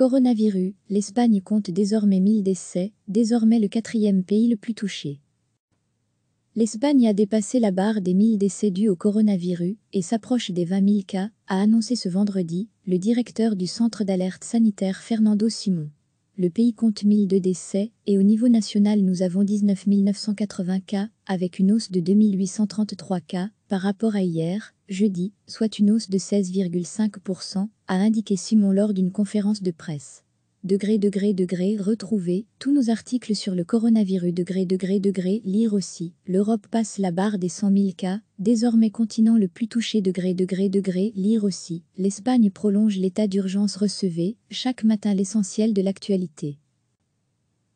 Coronavirus, l'Espagne compte désormais 1000 décès, désormais le quatrième pays le plus touché. L'Espagne a dépassé la barre des 1000 décès dus au coronavirus et s'approche des 20 000 cas, a annoncé ce vendredi le directeur du centre d'alerte sanitaire Fernando Simon le pays compte 1002 décès et au niveau national nous avons 19 980 cas, avec une hausse de 2833 cas par rapport à hier, jeudi, soit une hausse de 16,5%, a indiqué Simon lors d'une conférence de presse degré degré degré retrouver tous nos articles sur le coronavirus degré degré degré lire aussi l'Europe passe la barre des 100 000 cas désormais continent le plus touché degré degré degré lire aussi l'Espagne prolonge l'état d'urgence recevez chaque matin l'essentiel de l'actualité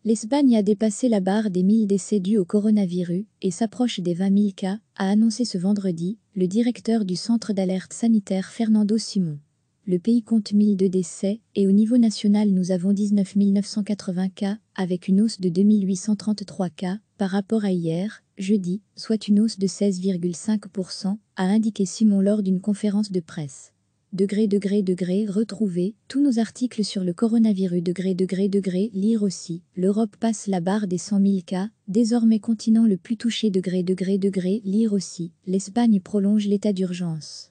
L'Espagne a dépassé la barre des 1000 décès dus au coronavirus et s'approche des 20 000 cas, a annoncé ce vendredi le directeur du centre d'alerte sanitaire Fernando Simon. Le pays compte de décès et au niveau national nous avons 19 980 cas, avec une hausse de 2833 cas par rapport à hier, jeudi, soit une hausse de 16,5%, a indiqué Simon lors d'une conférence de presse degré degré degré retrouver tous nos articles sur le coronavirus degré degré degré lire aussi l'Europe passe la barre des 100 000 cas désormais continent le plus touché degré degré degré lire aussi l'Espagne prolonge l'état d'urgence